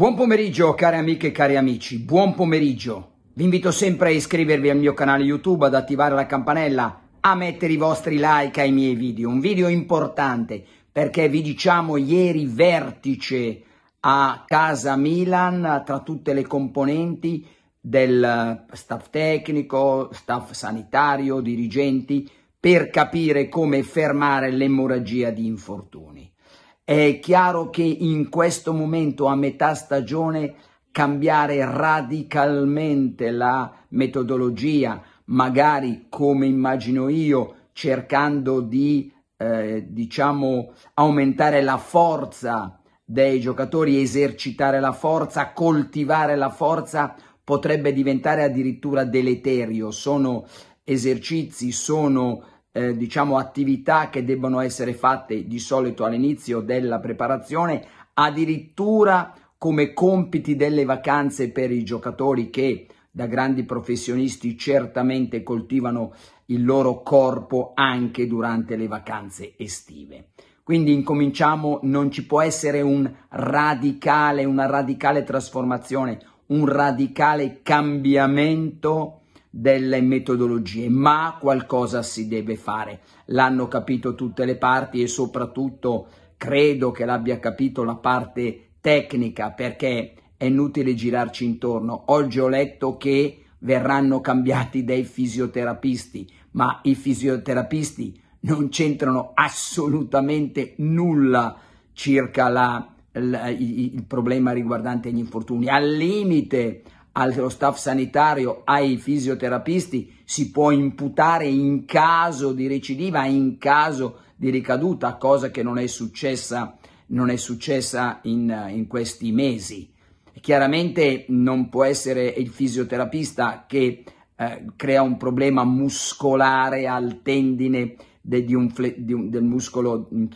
Buon pomeriggio cari amiche e cari amici, buon pomeriggio. Vi invito sempre a iscrivervi al mio canale YouTube, ad attivare la campanella, a mettere i vostri like ai miei video. Un video importante perché vi diciamo ieri vertice a casa Milan tra tutte le componenti del staff tecnico, staff sanitario, dirigenti per capire come fermare l'emorragia di infortuni. È chiaro che in questo momento, a metà stagione, cambiare radicalmente la metodologia, magari come immagino io, cercando di eh, diciamo aumentare la forza dei giocatori, esercitare la forza, coltivare la forza potrebbe diventare addirittura deleterio. Sono esercizi, sono eh, diciamo attività che debbano essere fatte di solito all'inizio della preparazione, addirittura come compiti delle vacanze per i giocatori che da grandi professionisti certamente coltivano il loro corpo anche durante le vacanze estive. Quindi incominciamo, non ci può essere un radicale, una radicale trasformazione, un radicale cambiamento delle metodologie, ma qualcosa si deve fare. L'hanno capito tutte le parti e soprattutto credo che l'abbia capito la parte tecnica perché è inutile girarci intorno. Oggi ho letto che verranno cambiati dei fisioterapisti, ma i fisioterapisti non c'entrano assolutamente nulla circa la, la, il, il problema riguardante gli infortuni. Al limite allo staff sanitario, ai fisioterapisti, si può imputare in caso di recidiva, in caso di ricaduta, cosa che non è successa, non è successa in, in questi mesi. Chiaramente non può essere il fisioterapista che eh, crea un problema muscolare al tendine de, di un, di un, del muscolo mm,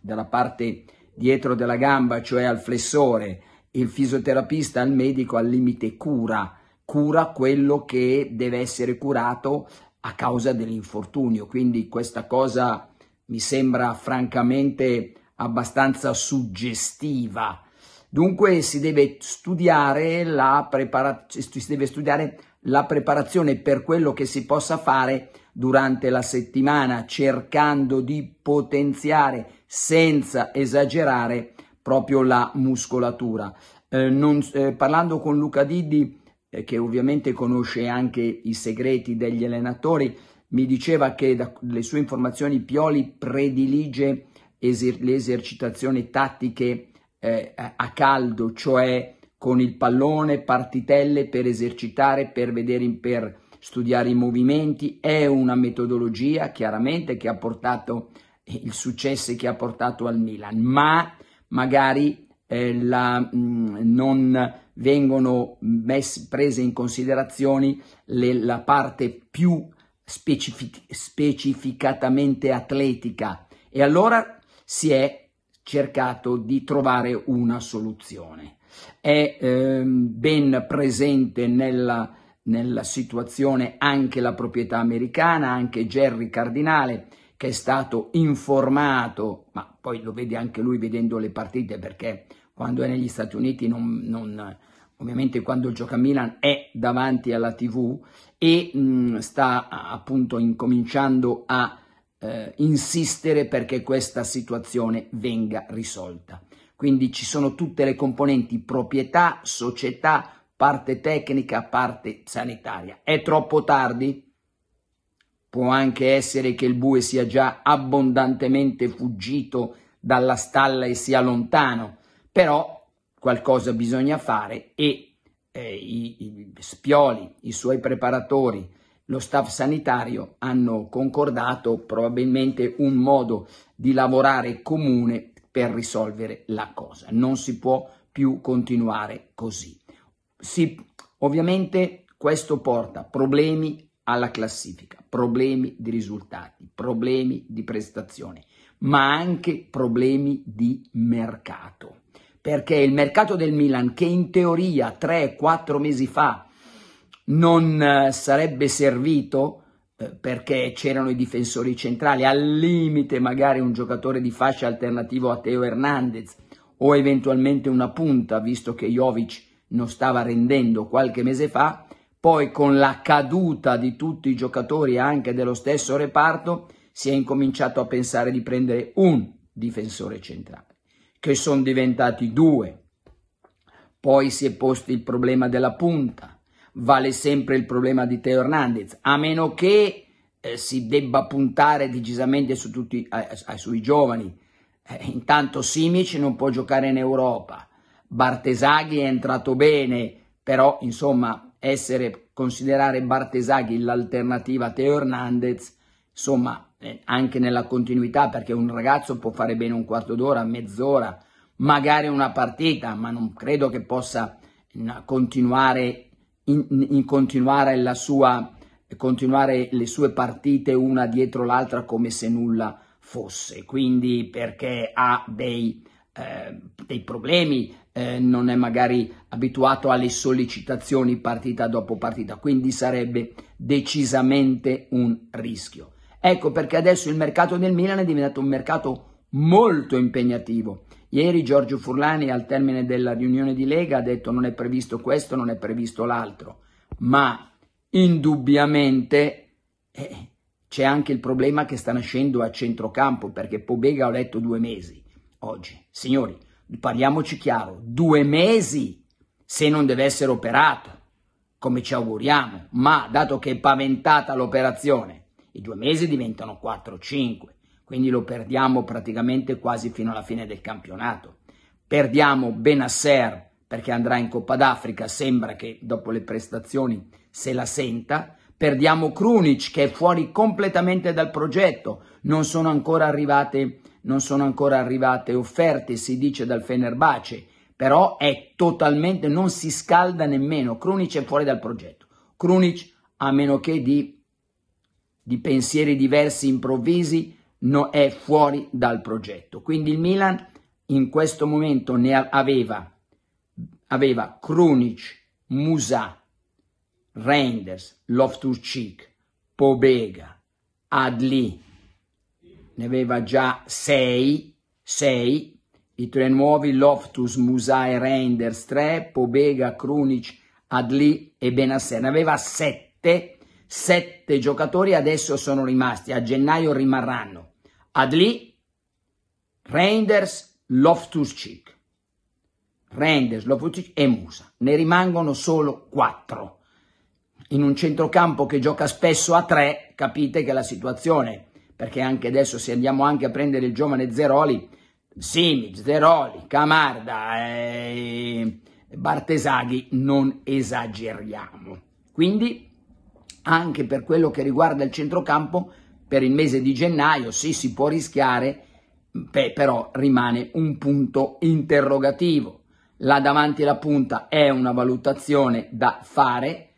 della parte dietro della gamba, cioè al flessore, il fisioterapista, il medico al limite cura, cura quello che deve essere curato a causa dell'infortunio. Quindi questa cosa mi sembra francamente abbastanza suggestiva. Dunque si deve studiare la, prepara- si deve studiare la preparazione per quello che si possa fare durante la settimana, cercando di potenziare senza esagerare proprio la muscolatura. Eh, non, eh, parlando con Luca Didi, eh, che ovviamente conosce anche i segreti degli allenatori, mi diceva che dalle sue informazioni Pioli predilige eser le esercitazioni tattiche eh, a caldo, cioè con il pallone, partitelle per esercitare, per vedere, per studiare i movimenti. È una metodologia chiaramente che ha portato eh, i successi che ha portato al Milan, ma magari eh, la, mh, mm, non vengono mess, prese in considerazione le, la parte più specific, specificatamente atletica e allora si è cercato di trovare una soluzione. È ehm, ben presente nella, nella situazione anche la proprietà americana, anche Jerry Cardinale, che è stato informato, ma poi lo vede anche lui vedendo le partite perché quando è negli Stati Uniti non, non ovviamente quando gioca a Milan è davanti alla tv e mh, mm, sta appunto incominciando a eh, insistere perché questa situazione venga risolta. Quindi ci sono tutte le componenti proprietà, società, parte tecnica, parte sanitaria. È troppo tardi? Può anche essere che il bue sia già abbondantemente fuggito dalla stalla e sia lontano, però qualcosa bisogna fare e eh, i, i Spioli, i suoi preparatori, lo staff sanitario hanno concordato probabilmente un modo di lavorare comune per risolvere la cosa. Non si può più continuare così. Si, ovviamente questo porta problemi alla classifica, problemi di risultati, problemi di prestazione, ma anche problemi di mercato. Perché il mercato del Milan, che in teoria 3-4 mesi fa non eh, sarebbe servito eh, perché c'erano i difensori centrali, al limite magari un giocatore di fascia alternativo a Teo Hernandez o eventualmente una punta, visto che Jovic non stava rendendo qualche mese fa, poi con la caduta di tutti i giocatori anche dello stesso reparto si è incominciato a pensare di prendere un difensore centrale, che sono diventati due. Poi si è posto il problema della punta, vale sempre il problema di Teo Hernandez, a meno che eh, si debba puntare decisamente su tutti, eh, sui giovani. Eh, intanto Simic non può giocare in Europa, Bartesaghi è entrato bene, però insomma essere, considerare Bartesaghi l'alternativa a Teo Hernandez, insomma, eh, anche nella continuità, perché un ragazzo può fare bene un quarto d'ora, mezz'ora, magari una partita, ma non credo che possa mm, continuare, in, in continuare, sua, continuare le sue partite una dietro l'altra come se nulla fosse, quindi perché ha dei, eh, dei problemi eh, non è magari abituato alle sollecitazioni partita dopo partita, quindi sarebbe decisamente un rischio. Ecco perché adesso il mercato del Milan è diventato un mercato molto impegnativo. Ieri Giorgio Furlani al termine della riunione di Lega ha detto non è previsto questo, non è previsto l'altro, ma indubbiamente eh, c'è anche il problema che sta nascendo a centrocampo perché Pobega ho letto due mesi oggi. Signori, parliamoci chiaro, due mesi se non deve essere operato, come ci auguriamo, ma dato che è paventata l'operazione, i due mesi diventano 4-5, quindi lo perdiamo praticamente quasi fino alla fine del campionato. Perdiamo Benasser perché andrà in Coppa d'Africa, sembra che dopo le prestazioni se la senta, perdiamo Krunic che è fuori completamente dal progetto, non sono ancora arrivate non sono ancora arrivate offerte, si dice dal Fenerbace, però è totalmente, non si scalda nemmeno, Krunic è fuori dal progetto, Krunic a meno che di, di pensieri diversi improvvisi, no, è fuori dal progetto. Quindi il Milan in questo momento ne aveva, aveva Krunic, Musa, Reinders, Loftus-Cheek, Pobega, Adli, ne aveva già 6, 6, i tre nuovi Loftus, Musai, Reinders 3, Pobega, Krunic, Adli e Benasser, ne aveva 7, 7 giocatori adesso sono rimasti, a gennaio rimarranno Adli, Reinders, loftus Cic, Reinders, Loftus e Musa. Ne rimangono solo 4. In un centrocampo che gioca spesso a 3, capite che la situazione è perché anche adesso se andiamo anche a prendere il giovane Zeroli, Simic, Zeroli, Camarda, e Bartesaghi, non esageriamo. Quindi anche per quello che riguarda il centrocampo, per il mese di gennaio sì si può rischiare, beh, però rimane un punto interrogativo. Là davanti alla punta è una valutazione da fare,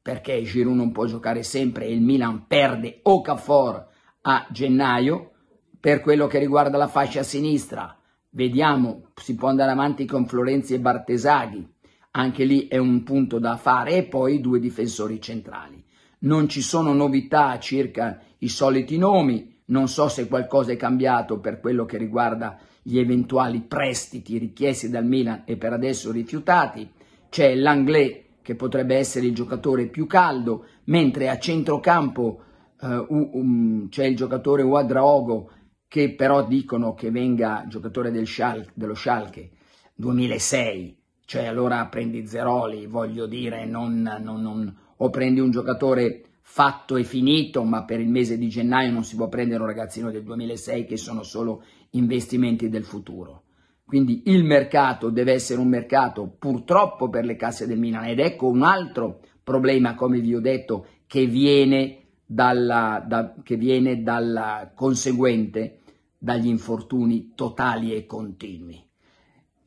perché Giroud non può giocare sempre e il Milan perde o Cafor a gennaio per quello che riguarda la fascia sinistra. Vediamo, si può andare avanti con Florenzi e Bartesaghi, anche lì è un punto da fare, e poi i due difensori centrali. Non ci sono novità circa i soliti nomi, non so se qualcosa è cambiato per quello che riguarda gli eventuali prestiti richiesti dal Milan e per adesso rifiutati. C'è l'Anglais che potrebbe essere il giocatore più caldo, mentre a centrocampo uh, um, c'è il giocatore Uadraogo che però dicono che venga giocatore del Schalke, dello Schalke 2006, cioè allora prendi Zeroli, voglio dire, non, non, non, o prendi un giocatore fatto e finito, ma per il mese di gennaio non si può prendere un ragazzino del 2006 che sono solo investimenti del futuro. Quindi il mercato deve essere un mercato purtroppo per le casse del Milan ed ecco un altro problema, come vi ho detto, che viene dalla, da, che viene dalla conseguente dagli infortuni totali e continui.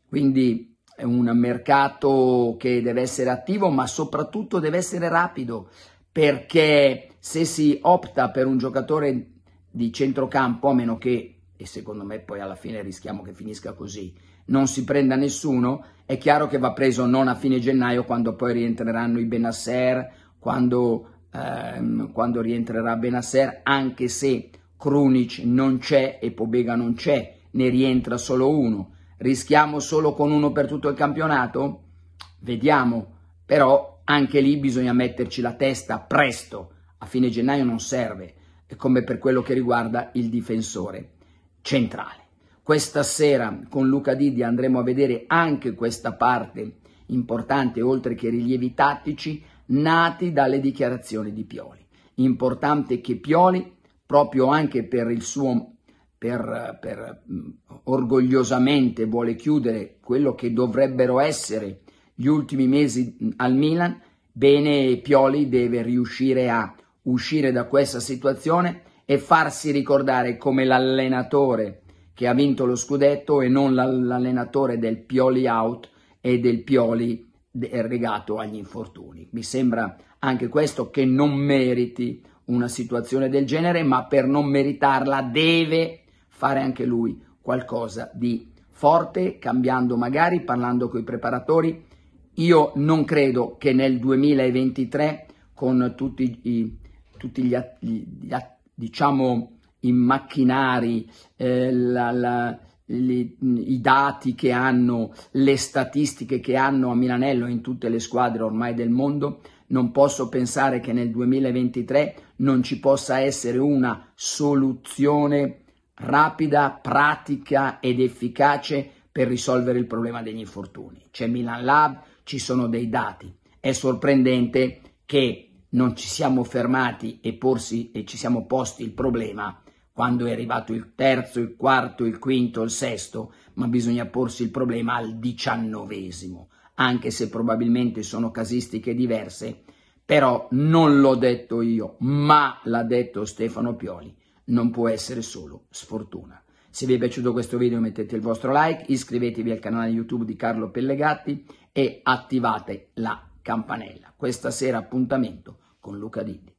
Quindi è un mercato che deve essere attivo, ma soprattutto deve essere rapido, perché se si opta per un giocatore di centrocampo, a meno che, e secondo me poi alla fine rischiamo che finisca così, non si prenda nessuno, è chiaro che va preso non a fine gennaio, quando poi rientreranno i Benasser, quando ehm, quando rientrerà Benasser, anche se Krunic non c'è e Pobega non c'è, ne rientra solo uno. Rischiamo solo con uno per tutto il campionato? Vediamo, però anche lì bisogna metterci la testa presto, a fine gennaio non serve, come per quello che riguarda il difensore centrale. Questa sera con Luca Didi andremo a vedere anche questa parte importante, oltre che rilievi tattici, nati dalle dichiarazioni di Pioli. Importante che Pioli, proprio anche per il suo per, per, mm, orgogliosamente vuole chiudere quello che dovrebbero essere gli ultimi mesi mm, al Milan, bene Pioli deve riuscire a uscire da questa situazione e farsi ricordare come l'allenatore che ha vinto lo scudetto e non l'allenatore del Pioli out e del Pioli legato agli infortuni. Mi sembra anche questo che non meriti una situazione del genere, ma per non meritarla deve fare anche lui qualcosa di forte, cambiando magari, parlando con i preparatori. Io non credo che nel 2023, con tutti, i, tutti gli, gli, gli, diciamo, i macchinari, eh, la, la, le, i dati che hanno, le statistiche che hanno a Milanello in tutte le squadre ormai del mondo, non posso pensare che nel 2023 non ci possa essere una soluzione rapida, pratica ed efficace per risolvere il problema degli infortuni. C'è Milan Lab, ci sono dei dati. È sorprendente che non ci siamo fermati e, porsi, e ci siamo posti il problema quando è arrivato il terzo, il quarto, il quinto, il sesto, ma bisogna porsi il problema al diciannovesimo, anche se probabilmente sono casistiche diverse, però non l'ho detto io, ma l'ha detto Stefano Pioli, non può essere solo sfortuna. Se vi è piaciuto questo video mettete il vostro like, iscrivetevi al canale YouTube di Carlo Pellegatti e attivate la campanella. Questa sera appuntamento con Luca Didi.